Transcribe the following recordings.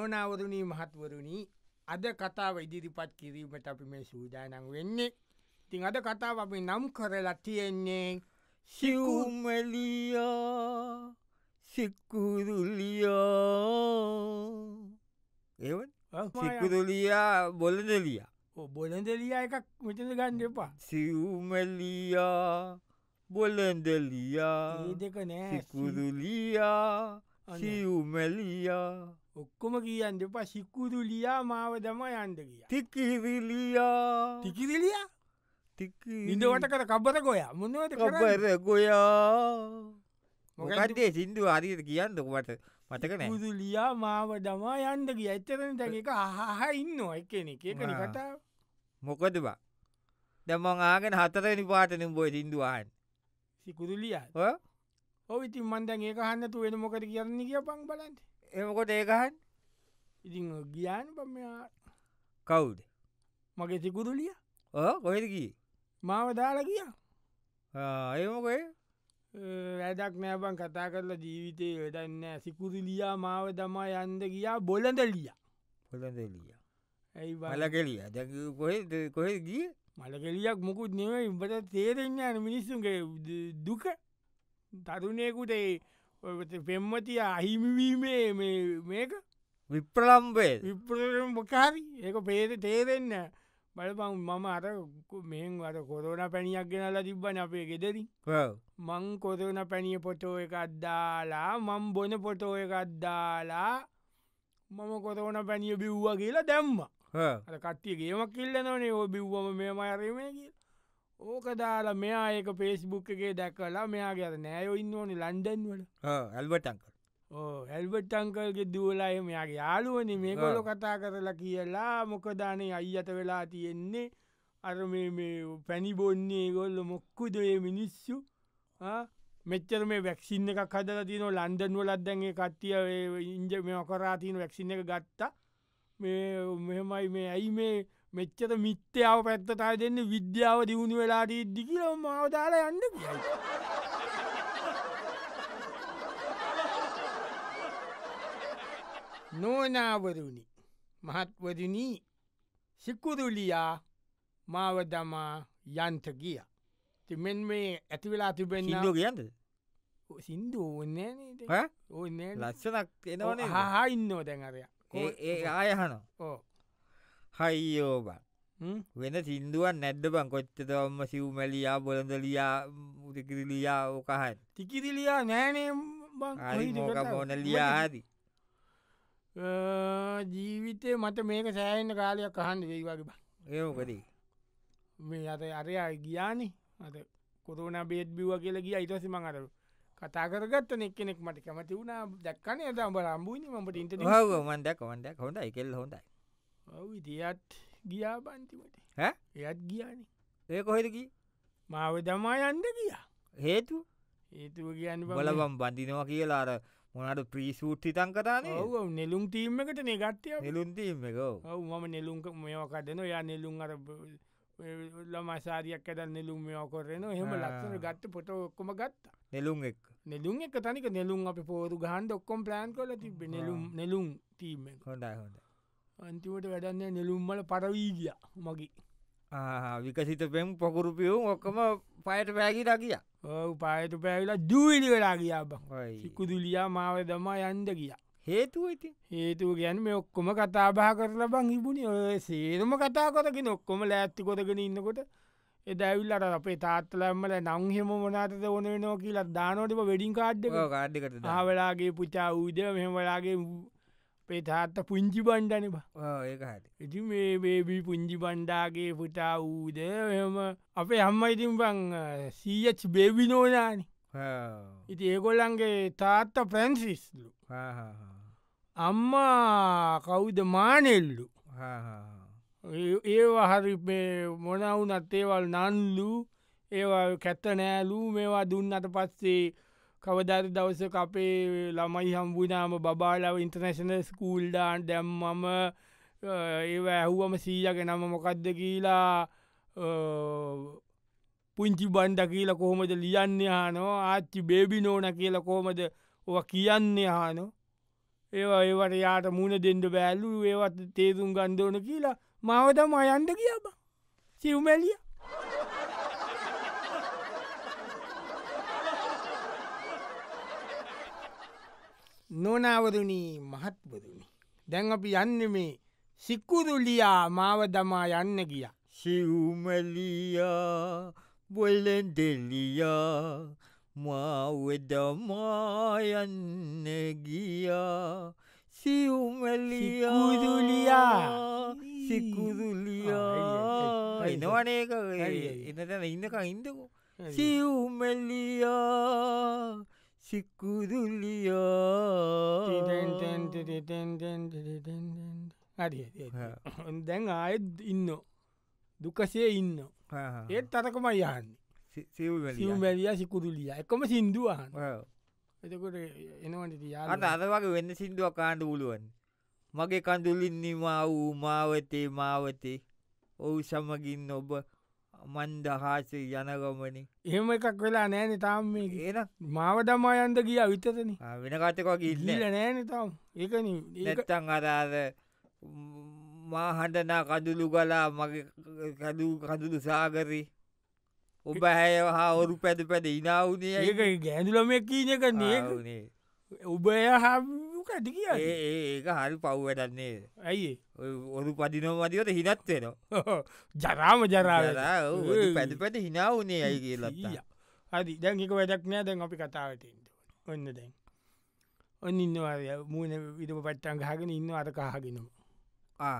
නොනවරුණී මහත්වරුණී අද කතාව ඉදිරිපත් කිරීමට අපි මේ සූදානන් වෙන්නේ තින් අද කතාව අපි නම් කරලා තියෙන්නේ සිවුමලියෝ සික්කුරුලියෝ ඒ සිකුරුලියා බොලදලිය බොලදලිය එකක් මෙතන ගන්න එපා සිවුමලියා බොලදලියා දෙක නෑ සිකුරුලියා සියුමැලියා ඔක්කොම කියන්න දෙපා සික්කුරුලියා මාව දම යන්ද කිය තිකිවිලියා තිකිවිලියා ඉඩවට කර කබර ගොයා මොනවට කබර ගොයා මොකටේ සිින්දු අරියට කියන්නකොට මතකන දුලියා මාව දමා යන්ද කිය එච්චරන තැක හහ ඉන්න එකන එක කතා මොකදවා දමං ආගෙන හතරනි පාටනින් බොයි සිින්දුවාන් සිකුරුලියා ඔව ඉතින් මන්දන් ඒක හන්න තුවෙන මොකට කියන්නේ කිය පං බලන්ට එමකොට ඒකහන් ඉතින් ගියාන පමයා කවුද මගේ සිකුරුලිය කොහෙදකි මාව දාලා කිය ඒමොකයි වැඩක් නෑබන් කතා කරලා ජීවිතය වැඩන්න සිකුරිලියා මාව තමා යන්ද ගියා බොලඳලිය පොලඳලිය ඇයි බලකෙලිය දැ කොහෙද කොහෙ ගිය මලකෙලියක් මොකුත් නෙව ඉබට තේරෙන්න්න මිනිස්සුන්ගේ දුක තරුණයකුට පෙම්මතිය අහිමිවීමේ මේක විප්‍රලම්බේ විප්‍රකාරි ඒක පේද තේරෙන්න බලපං මම අර මෙන් අර කොරෝන පැණියක් ගෙනලා තිබ්බන අපේ ගෙදරින් මං කොරන පැණිය පොටෝ එකත්දාලා මං බොන පොටෝ එකත්දාලා මම කොරෝන පැණිය බිව්වා කියලා දැම්ම කට්ටිය ගේමක් කිල්ලනනේ ඕ බිව්වම මෙම අරමය කියලා ඕක දාලා මෙයා ඒක පේස්බුක් එකේ දැක්කලා මෙයා ගැර නෑයෝ ඉන්න ඕනි ලන්ඩන් වල ඇල්බටංකල් හැල්බට් අංකල්ගේ දුවලාය මෙයාගේ යාලුවනි මේ ගොල කතා කරලා කියලා මොකදානේ අයියට වෙලා තියෙන්නේ අර පැණිබොන්නේ ගොල්ල මොක්කුදේ මිනිස්සු මෙච්චර මේ වැක්සින් එක හදල තින ලන්ඩන් වලත් දැන්ගේ කට්ටිය ඉන්ජ මේ ඔකරාතින වැක්සින් එක ගත්තා මේ මෙමයි මේ ඇයි මේ මෙච්චර මිත්‍යාව පැත්තතා දෙන්න විද්‍යාව දියුණු වෙලාට ඉද්දිකිලෝ මවදාල යන්න කියයි. නෝනාවරුණි මහත්වරණී සිකුරුලියා මාවදමා යන්ත ගිය. තිමෙන් මේ ඇතිවෙලා තිබෙන් ෝ කියන්ද. සිින්දු ඕන්න ඕන්න ලස්සනක් එනවන හා ඉන්නෝ දැන් අරය ඒ ආයහන ඕ. හයියෝබන් වෙන සිින්දුවන් නැද්ද බං කොච්චතවම සිව්මැලියා බොලඳලියා උදකිරලියා ඕකහන් තිකිරිලියා නෑනේ මොනලියා ආදී ජීවිතය මට මේක සෑහෙන්න කාලයක් අහන්න වෙයි වගේ බං ඒකදී මේ අත අරයා ගියානි අත කොරුණ බේත් බිව කියලා ගිය ඉටස මං අර කතා කරගත්ත නෙක් කෙනෙක් මට කැමති වුණා දැක්කන ඇත බල අම්බුයි මට ඉට හව මන්දක් කොන්ඩක් හොඳ එකෙල් හොඳයි ඔවිදයත් ගියා පන්තිමට හැ එයත් ගියාන ඒ කොහෙදකි මාව දමා යන්න ගියා හේතු ඒතුව කියන්න බලබම් බඳිනවා කියලාර මොනට ප්‍රීසූට්ටිතන් කතාන ඔව නෙලුම් තීමකට නෙගත්ය නෙලුන්තීම එක ඔව මම නෙලුම්ක මේකදන යා නෙලුම් අර මසාරියක් ඇද නෙලුම් යෝකොරන හෙම ලක්සන ගත්ත පොට ඔක්කොම ගත්ත නෙලුම් එක් නෙලුම් එක තනික නෙලුම් අප පෝරු ගහන්ඩ ඔක්කොම් ප්ලෑන් කොල තිබ නෙලුම් නෙලුම් තීම හොඩයි හොඳ අන්තිමට වැඩන්නේ නෙළුම්මල පරවී ගිය මගේ විකසිත පෙම් පොකුරුපියවුම් ඔක්කම පයට පෑගිට කිය පායට පෑවිලා දවිලි වෙලා ගියා සිකුදුලියා මාව දමා යන්ද කියා හේතුව ඇති හේතුව ගැන මේ ඔක්කොම කතාබා කරලා බං හිබුණි ඔය සේරම කතා කොරගෙන ඔක්කොම ලෑත්ති කොටගෙන ඉන්නකොට එදැවිල්ලට අපේ තාත්තලම්මල නංහෙම මොනාතද ඕන වෙනෝ කියලා දානෝටම වෙඩින් කාඩ්ඩ කාඩ්ඩකට ආවලාගේ පුචා ූදය මෙහමලාගේ අපේ තාත්ත පුංචි බණ්ඩනබ ඒහට ඉති මේ බේබී පුංචි බණ්ඩාගේ පුතා වූද එම අපේ අම්ම ඉතින් බං සීච් බේවි නෝනානි ඉති ඒගොල්ලන්ගේ තාත්ත පැන්සිස්ලු අම්මා කවුද මානෙල්ලු ඒවා හරි මොනවුනත් ඒවල් නන්ලු ඒවා කැත්ත නෑලූ මේවා දුන්නට පස්සේ කවදර් දවසක අපේ ළමයි හම්බුනාම බාලාව ඉන්ටර්නේශනල් ස්කූල්ඩාන් දැම්මම ඒ ඇහුවම සීයක නම මොකක්ද කියලා පුංචි බන්ඩ කියලා කොහොමද ලියන්න හනෝ ආච්චි බේබි නෝන කියලා කොහොමද ඔ කියන්නේ හානෝ ඒවා ඒවට යාට මුණ දෙෙන්ඩ බෑල්ලු ඒවත් තේරුම් ගන්දෝන කියලා මවතම අයන්ඩ කියබ සිව්මැලිය. නොනවරුණී මහත්වරුණි. දැන් අපි යන්න මේ සිකුරුලියා මාව දමා යන්න ගිය. සිවුමලියා බොලදෙලියා මාවදමා යන්න ගියා සිවුමලියාදුලියා සිකුදුලියා එනවනේක එනතැන ඉන්නක ඉන්නකෝ සිවුමලියා සිකුදුල්ලියෝ දැන් ආයෙත් ඉන්න දුකසේ ඉන්න ඒත් තරකමයි යහන්නේ සිවැලිය සිකුදුලිය එකම සින්දුවන් එතකොට එනවට අත අද වගේ වෙන්න සිින්දුව කාණ්ඩ පුළුවන් මගේ කඳුලින් නිමා වූ මාවතේ මාවතේ ඔවු සමගින් ඔබ මන්දහාසේ යනගමනින් එහෙම එකක් වෙලා නෑන තාම් මේ ඒන මාවදම්මා යන්ද ගිය විතරන වෙන කටකක් ඉල්ල නෑන තම් ඒකන ඒතන් අරාද මාහඬනා කදුළු ගලා මගේ කදූ කදුළු සාගරී ඔබ හැය හා ඔරු පැද පැද ඉනාවනේ ඒක ගැඳුලම කීනක නියනේ ඔබ එය හම් මොකක්ට කිය ඒක හරි පව් වැඩන්නේ ඇයි ඔරු පදිනෝ වදිවට හිනත්වේෙන ජරාම ජරාලා පැති පැට හිනා වනේ ඇයි කියලා හරි දැන්ක වැඩක් නෑ දැන් අපි කතාවටට ඔන්න දැන් ඔන්න ඉන්නවාය මූුණ විට පට්ටන් හගෙන ඉන්න අර කාහගෙනවා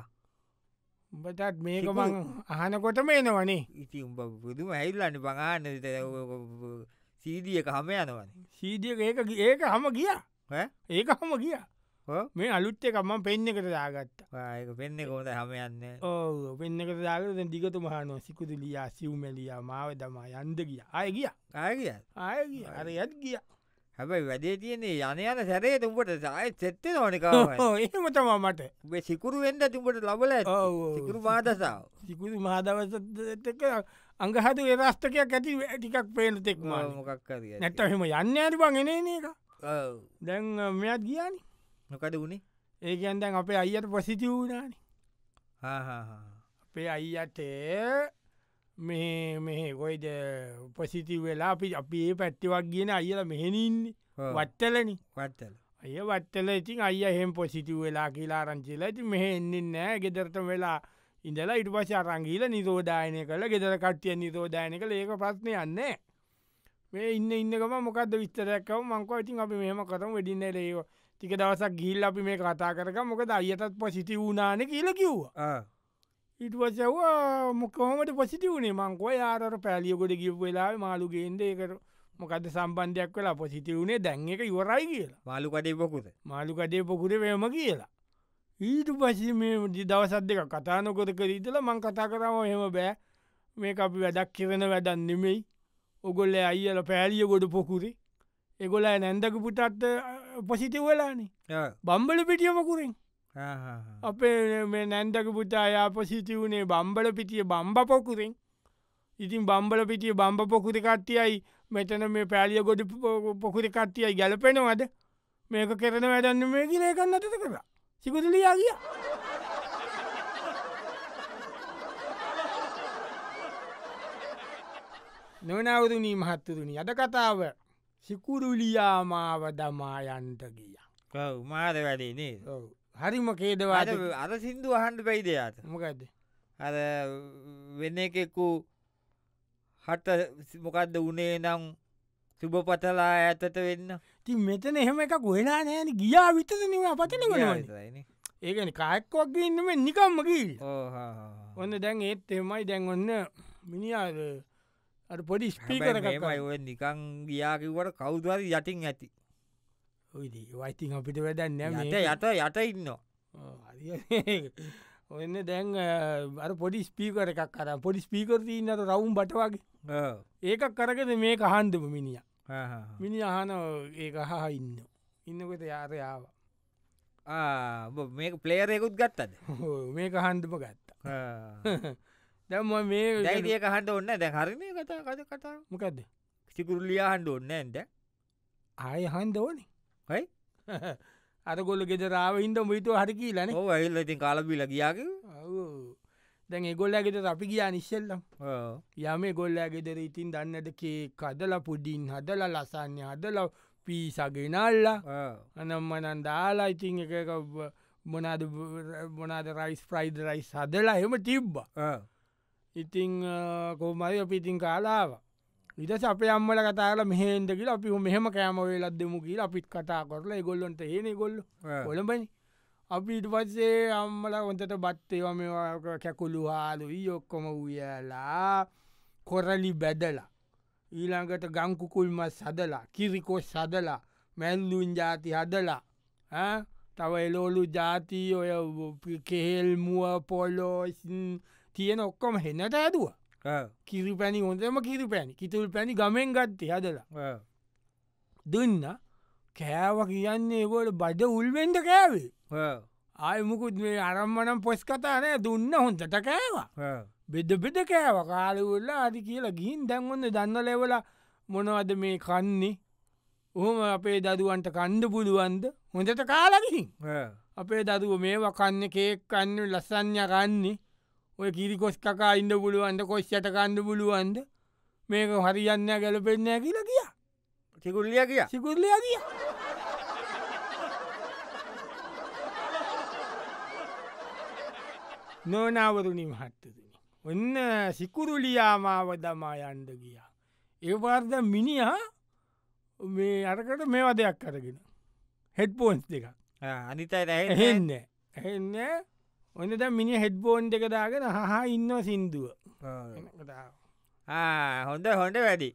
උඹටත් මේක මං අහනකොටම එනවනේ ඉති උඹ බුදුම ඇල්ලන්න බඟාන්න සීදිය කහම යනවන සීදිය ඒක ඒක හම ගියා ඒකහම ගිය මේ අලුත්තේ කම්ම පෙන්න්න එකට දාගත්තා පෙන්න්න කෝද හම යන්න ඕ පෙන්න්න එකට දාගත දිගතු මහනෝ සිකුදුලියා සිව්මැලියා මාව දමා යන්ද ගිය අය ගිය ආයගිය ආයගිය අර යත් ගිය හැබයි වැඩේ තියන්නේ යන යන සැරේ තුඹට සාය සෙත්තේ නොනක එහම තමා මට සිකුරු වෙන්ඩ තුඹට ලබල සිකුරු පාදසාාව සිකුරු මහදවසක අංගහතු වෙරස්ථකයක් ඇති ටිකක් පේන තෙක්ම මොකක් නැත්ත හෙම යන්න ඇති බං එනන එක දැන් මෙත් ගියානි නොකද වුණේ ඒකන් දැන් අපේ අයියට පොසිටි වුණානි අපේ අයියට මේ මෙහ කොයිද පොසිටි වෙලා අපි අපි ඒ පැත්තිවක් කියන අයිල මෙහෙනන්නේ වත්තලනි වත්තල අය වත්තල ඉතින් අය එහෙම පොසිටි වෙලා කියලා රංචිලා ඇති මෙහ එන්නේ නෑ ගෙදරට වෙලා ඉඳලා ඉට පස අරංගීල නිතෝදායනය කළ ගෙදර කට්ටිය නිතෝදායන කළ ඒක ප්‍රශ්නයන්නේ මේ ඉන්න ඉන්නකම මොකක්ද විස්තරයක්කව මංකව ඉතින් අපි මෙම කතම වෙඩින්න ලේව ටික දවසක් ගිල් අපි මේ කතා කරක මොකද අයටත් පොසිටි වුණාන කියලා කිව්වා ඉටවසව මොකහොමට පොසිටි වුණේ මංකව යාර පැලියකොට ගිප් වෙලා මාළුගේන්දේ කර මොකද සම්බන්ධයක් වෙලා පොසිටි වුණේ දැන් එක ඉවරයි කියලා මාලුකඩේ පොකුද මාලුකඩේ පොකුර වේම කියලා ඊට පසි මේ දවසත් දෙක කතානොකොට කරීදල මං කතා කරම එහෙම බෑ මේ අපි වැඩක් කිරෙන වැඩන් නෙමෙයි ඔගොල්ල අයිල පෑලිය ගොඩ පොකුරි එගොල නැන්දක පුටත් පොසිතිව වෙලානේ බම්බල පිටියමකුරින් අපේ මේ නැන්දක පුතායා පොසිති වුණේ බම්බල පිටිය බම්බ පොකුරින් ඉතින් බම්බල පිටිය බම්බ පොකුරි කට්ටියයි මෙතන මේ පෑලිය ගොඩ පොකුරි කට්ටියයි ගැලපෙනවද මේක කරන වැඩන්න මේ කියරේකන්න අතත කර සිකුදලියගිය නොනවරුණී මහත්තුරුණි අද කතාව සිකුරුලියාමාව දමා යන්ට ගිය මාද වැඩේනේ හරිම කේදවාද අර සිින්දු අහන්ඩ පැයිදයාත මොකක්ද අර වෙන එකෙක්කු හට මොකක්ද උනේ නම් සුබ පතලා ඇතට වෙන්න ති මෙතන එහෙම එක ගොලා නෑන ගියා විතසනව පතන ඒකන කායක්කොක්ගේ ඉන්නම නිකම්මකි ඔන්න දැන් ඒත් එමයි දැන් ඔන්න මිනිාද අට පොඩි ස්පීකර මයි නිකං ගියාකිවට කෞදවර යටින් ඇති වයිතින් අපිට වැඩන්න යට යට යට ඉන්න ඔන්න දැන් අර පොඩි ස්පීකර එකක් කර පොඩි ස්පීකරතිීන්නට රවුම් බටවගේ ඒකක් කරගෙන මේ කහන්දම මිනිිය මිනි අහන ඒක හා ඉන්න ඉන්නකොට යාත යාව මේ පලේරයකුත් ගත්තද මේ කහන්දම ගත්තා දැම මේ දැයිදිය කහන්ට ඔන්න දැ හරිම කතා කත කතා මොකක්ද සිකුරලිය හන්ඩ ඔන්න ඇන්ට ආය හන්ද ඕනේ හයි අරගොල්ල ගෙදරාව ඉන්ද මුතු හරිකී ලන ඇල්ල ඉතින් කාලබිල ගියාක දැන් ගොල්ලගෙට අපි කියා නිශ්ෂෙල්ලම් යම ගොල්ලගෙදර ඉතින් දන්නට කේ කදල පුඩින් හදල ලසන්න හදල පීසගෙනල්ලා අනම්මනන් දාලා ඉතින් එක මොනාද මොනාද රයිස් ප්‍රයිඩ් රයිස් හදලා හෙම තිබ්බා ඉතිං කෝමරි අපි ඉතින් කාලාව ඉටස අප අම්මල කතාල මෙහෙන්ද කියලා අපි මෙහම කෑම වෙලත් දෙමු කියලා අපිත් කතා කරලා ගොල්ලොන්ට ඒන ගොල්ල ගොළඹනි අපි ඉට පස්සේ අම්මල ඔොන්තට බත්තේව මේ කැකුළු හාලු ඔක්කොම වයලා කොරලි බැදලා ඊළඟට ගංකුකුල්ම සදලා කිරිකොස් සදලා මැල්ලුන් ජාති හදලා තව එලෝලු ජාති ඔය කෙහෙල්මුව පොලෝසින් තියෙන ඔක්කොම හෙන්නට ඇදවා කිරි පැණි හොඳම කිරි පැණි කිතුල් පැණි ගමෙන් ගත්ත හදලා දුන්න කෑව කියන්නේ ගොට බඩ උල්වෙන්ට කෑවේ ආයමුකුත් මේ අරම්මනම් පොස් කතානය දුන්න හොන්තට කෑවා බෙද බෙද කෑව කාලවල්ලා අධි කියලා ගිහින් දැන්වොන්න දන්න ලෙවල මොනවද මේ කන්නේ ඔහොම අපේ දදුවන්ට කණ්ඩ පුළුවන්ද හොඳට කාලගිහින් අපේ දදුව මේවා කන්න කේක් කන්න ලස්සඥ කන්නේ ඔය කිරිකොස් කකා ඉන්න පුළුවන්ද කොස්්චට කණ්ඩ පුළුවන්ද මේක හරියන්න ගැලපෙන්න කියල කිය සිකුල්ලිය කිය සිකුල්ලිය කිය නොනාවරුණි මහත්තතුනි ඔන්න සිකුරුලියාමාව දමා යන්ඩ ගියා ඒවාර්ද මිනිහා මේ අරකට මේවා දෙයක් කරගෙන හෙඩ්පෝන්ස් දෙක අනිතයි ඇහෙන්න ඇහෙන්නේ ඔන්න ද මිනි හෙඩ්බෝන්් එක දාගෙන හා ඉන්න සින්දුව හොඳ හොඳ වැඩි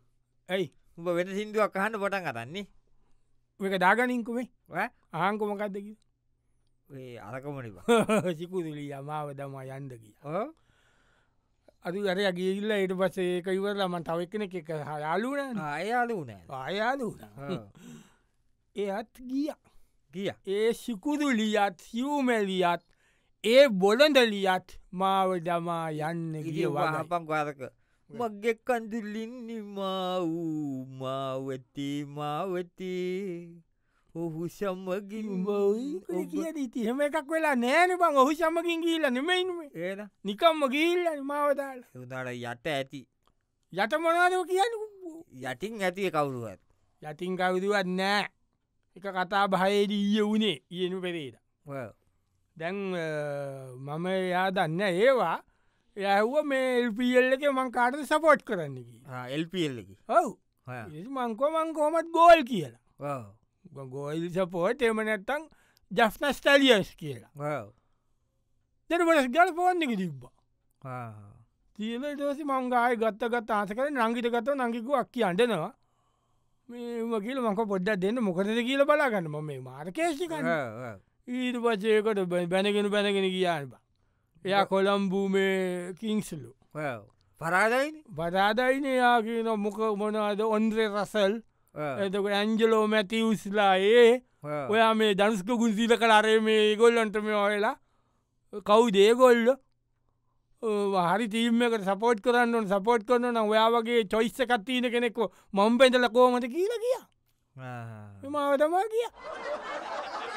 ඇයි උඹ වෙන සින්දුවක් අහන්න පොටන් අතන්නේ එක දාගනින්කුමේ ආංකොමකක්දකි ඒ අරකමනි සිකුදුලි යමාව දම යන්දකි අද අර ගිල්ල ඉට පස ඒක ඉවරලම තවක්න එක යාලුන අයාලු නෑ අයාලු එයත් ගිය ගිය ඒ සිකුදුලියත් සියවමැලියත් ඒ බොලඳලියත් මාව දමා යන්න ගිය වහපන් ගරක මගේ කඳුලින්නි මවූ මාවති මාවති ඔහු සම්මගින් මයි කිය තිහම එකක් වෙලා නෑන බං ඔහු සම්මකින් ගීල්ල නෙමයිනුම ඒ නිකම්ම ගිල්ල මාවදාල උදාට යට ඇති යට මොනාදව කියන්න යටින් ඇතිය කවුරුවත් යටින් කවුරුවත් නෑ එක කතා භයේදී ඊය වුණේ ඉයනු පෙරේද දැන් මම එයා දන්න ඒවා ඇහුව මේ එල්පියල් එක මං කාටද සපෝට් කරන්නකි එල්පල් ඔව් මංකෝ මං කොමත් ගෝල් කියලා ගෝල් සපෝට් එම නැත්තං ජස්නස්ටලියස් කියලා දරබලස් ගල පෝන්නක තිබ්බා තියල දෝසි මංගාය ගත්ත ගත් ආස කර නංගිට ගත නංගිකු අක්කි අන්ඩනවා මේම කියල මක පොඩ්ඩ දෙන්න මොකද කියල බලාගන්න ම මේ මාර්කේෂිකන්න ඊට පචයකොට බැනගෙන පැනගෙන කියන්න බා එයා කොළම්බූමේ කිංසලු පරාදයි පරාදයින යා කියන මොක මොනද ඔන්ද්‍රේ රසල් එතක ඇන්ජලෝ මැති උස්ලා ඒ ඔයා මේ දනුස්ක ගුන්සිීල කලාරේ මේ ගොල්ලන්ට මේ ඔයලා කවු දේගොල්ල හරි තීමකට සපෝට් කරන්නන් සපෝට් කරන්න නම් ඔයා වගේ චොයිස්ස කත්තිීන කෙනෙක්කෝ මම් පෙන්දල කෝමට කියල කියා එමාවතමා කියා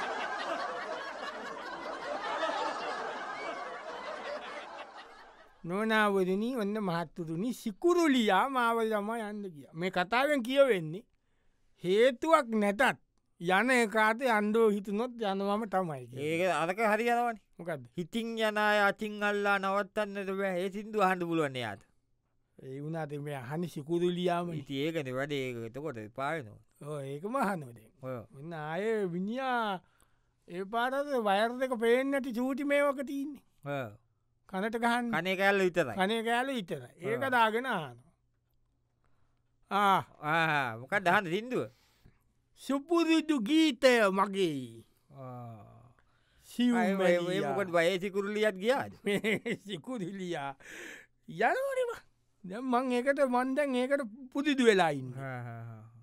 නෝනාවදනී ඔන්න මහත්තුරුණි සිකුරුලියා මාවල් ළම යන්න කිය මේ කතාවෙන් කියවෙන්නේ හේතුවක් නැතත් යන එකාත අන්ඩෝ හිතුනොත් යනවම තමයි ඒක අදක හරි යනවන මොකද හිතින් යන අතින් අල්ලා නවත්තන්නට ඒ සිින්දු හඬ පුලුවන්නේ යාත ඒ වුණට මේ හනි සිකුරුලියාම ඒකන වැඩේ එතකොට පායනවා ඒකම හනෝද ඔන්න අය විනිා ඒ පාරද වයර් දෙක පේන්නට චූටි මේවක තියන්නේ කනට ගහන් කනේ කෑල්ල විතර කනේ කෑල ඉතර ඒක දාගෙන ආන මොක දහන්න සිින්දුව සුපුරිතු ගීතය මගේ සිවකට වයසිකුරලියත් ගියාද සිකුරිලියා යනවනිම මං ඒකට මන්දැන් ඒකට පුතිදු වෙලායින්න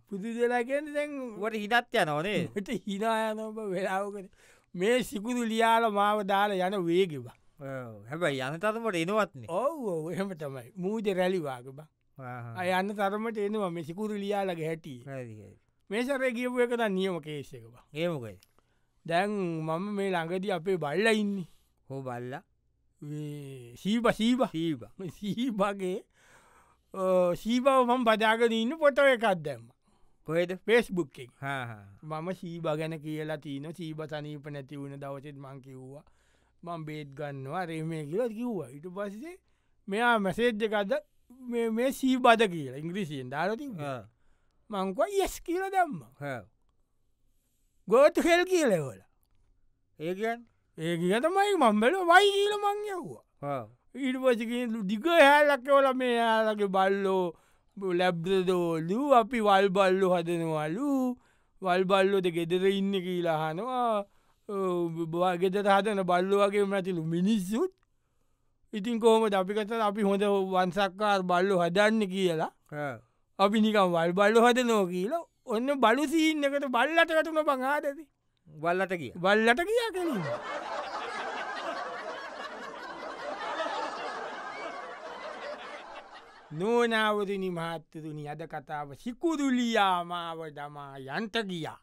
පුතිදලාගෙන දැන් වට හිතත් යනවනේ ට හිනායන වෙලාවකට මේ සිකුදු ලියාල මාව දාල යන වේගෙවා හැබැයි යන තරමට එනවත්න ඔව් එහෙම තමයි මූජ රැලිවාගබ අය අන්න තරමට එනවා මේ සිකුරු ලියාලගේ හැටි මේසරය කියපු එකත නියම කේසකබ ඒමකයි දැන් මම මේ ළඟදී අපේ බල්ල ඉන්න හෝ බල්ල සීබ සීබ සීබ සීබගේ සීබව මම බදාගෙන ඉන්න පොට එකක් දැම්ම කොයද ෆෙස්බුක් මම සීබ ගැන කියලා තියන සීබ තනීප නැතිවුණ දවසෙත් මංකිව්වා මං බේත් ගන්නවා රේමේ කියල කිව්වා ඉට පස්සේ මෙයා මැසේජ්ජකද මේ සී බද කියලා ඉංග්‍රීසියෙන් දාරති මංක යස් කියල දම්ම ගෝතු හෙල් කියලෙවල ඒකන් ඒක තමයි මම්බල වයි කියල මං යව්වා ඊට පසිකින් දික හැලක්කවල මේ යාලගේ බල්ලෝ ලැබ්දදෝලු අපි වල් බල්ලු හදනවලු වල් බල්ලොද ගෙදර ඉන්න කියලාහනවා ගෙදර හදන බල්ලුවගේ මැතිලු මිනිස්සුත් ඉතින් කොහොම අපිකත අපි හොඳ වන්සක්කාර් බල්ලු හදන්න කියලා අපි නිකම් වල් බල්ලු හද නෝ කියීල ඔන්න බලු සීන් එකට බල්ලට කටුන පංහාදද බල්ලට කිය බල්ලට කියා කලින් නෝනාවදනි මහත්තතුනි අද කතාව සිකුදුලියයාමාව දමා යන්ත ගියා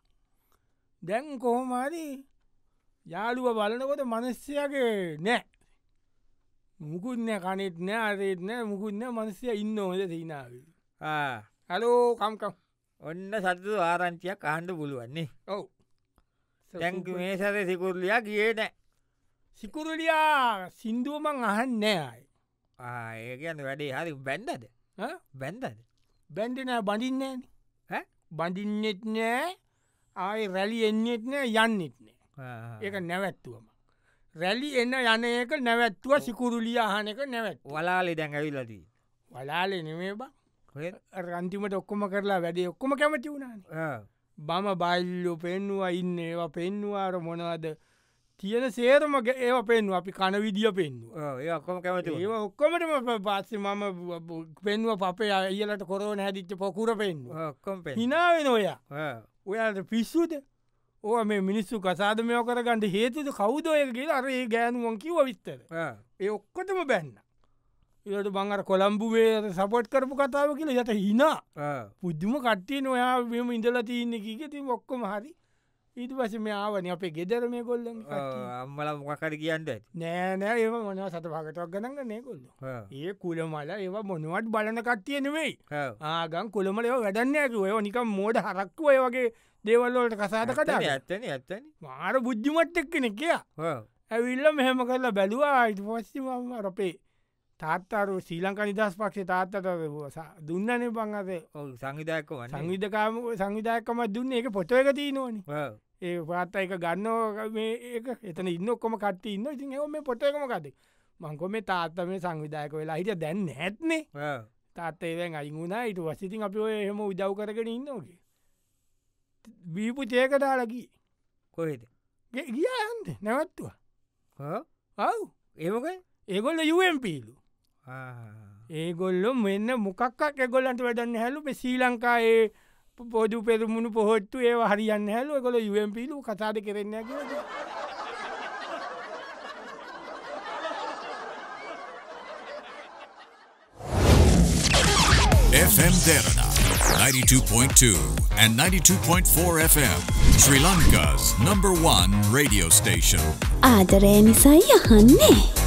දැන් කොහොමදී යාළුව බලනකොට මනස්්‍යයගේ නෑ මුකුත්න කනෙත් නෑ අරෙත් නෑ මුකුත්න මනසය ඉන්න හොද සිනාව හලෝ කම්කම් ඔන්න සතු ආරංචියක් අහන්ඩ පුළුවන්නේ ඔවු තැංක මේ සර සිකුරලියා කියේ නෑ සිකුරලියා සින්දුවමන් අහන් නෑයි ඒ කියන්න වැඩේ හරි බැන්ඩද බැන්දද බැන්ඩනෑ බඳින්නේ බඳින්නෙත් නෑ ආය රැලි එන්නෙත් නෑ යන්නෙත් නෑ ඒක නැවැත්තුවම. රැලි එන්න යන ඒක නැවැත්තුව සිකුරුලිය අහනක නැවැත් වලාලෙ දැඟවිලදී. වලාලෙ නෙමේ බා රන්තිමට ඔක්කොම කරලා වැඩේ ඔක්කොම කැමති වුණා බම බල්ලෝ පෙන්නවා ඉන්න ඒවා පෙන්වාර මොනවද තියෙන සේරම ඒව පෙන්ව අපි කන විදිිය පෙන්වා ඒ ඔක්කොම කැමති ඒ ඔක්කොමටම පස්සේ මම පෙන්ව පපේ අයලට කොරෝන හැදිච්ච පොකුර පෙන්වා හිනාවෙන ඔයා ඔයාට පිස්සුද ඕ මේ මිනිස්සු කසාද මෙෝ කරගන්නට හේතුද කවුදෝය කියලා අරඒ ගෑනුවන් කිව විස්තර ඒ ඔක්කොටම බැන්න ඉට බංර කොළම්බුවේ සපොට් කරපු කතාව කියලා යත හිනා පුද්දුම කට්ටිය නොයා මෙම ඉඳලා තියන්න කික ති ඔක්කොම හරි ඊට පස මේ ආවන අපේ ගෙදර මේ ගොල්ල අම්මල මොකකට කියන්න නෑනෑ ඒ මොනව සත පකටක් ගනග නයකොල්ල ඒ කුලමල ඒවා මොනුවට බලන කට්තිය නෙවෙයි ආගන් කුළමල ඒව වැඩන්න ඇතු ඔය නික මෝඩ හරක්ව ඔය වගේ දේවල්ලෝට කසාට කට ඇත්තන ඇත්තන මාර බුද්ධිමට් එක්කෙනෙ කියා ඇවිල්ල මෙහෙම කරලා බැලවා අයිට පස්සම රපේ තාත්තාරුව ශ්‍රී ලංකා නිදහස් පක්ෂේ තාත්තට දුන්නනේ බං අද සංවිධයක්ක සංවිධකාම සංවිධයක්කම දුන්න එක පොටෝ එක තියනවන ඒ පාත්ත එක ගන්නව එතන ඉන්නක්කොම කට ඉන්න ඉතින් එ මේ පොටයකම කද මංකො මේ තාත්ත මේ සංවිධයක වෙලා හිට දැන් හැත්නේ තාත්තේවැන් අයිගුණා ඉට වස්සිතින් අපි ඔය එහෙම උදව් කරගෙන ඉන්නෝගේ බීපු චේකටාලකී කොහෙද ගියාන්ද නැවත්තුවා ඔව් ඒමක ඒගොල්ල යුවම්පීලු ඒගොල්ලො මෙන්න මොකක්කට එගොල්ලන්ට වැඩන්න හැලුප ශ්‍රී ලංකායේ පොදු පෙරමුණු පොහොට්තු ඒ හරියන්න හැලුව කොළ යුවම්පිලු කතාද කරන්න කිය FM Derana 92.2 and 92.4 FM Sri Lanka's number one radio station. ආදරය නිසයි අහන්නේ.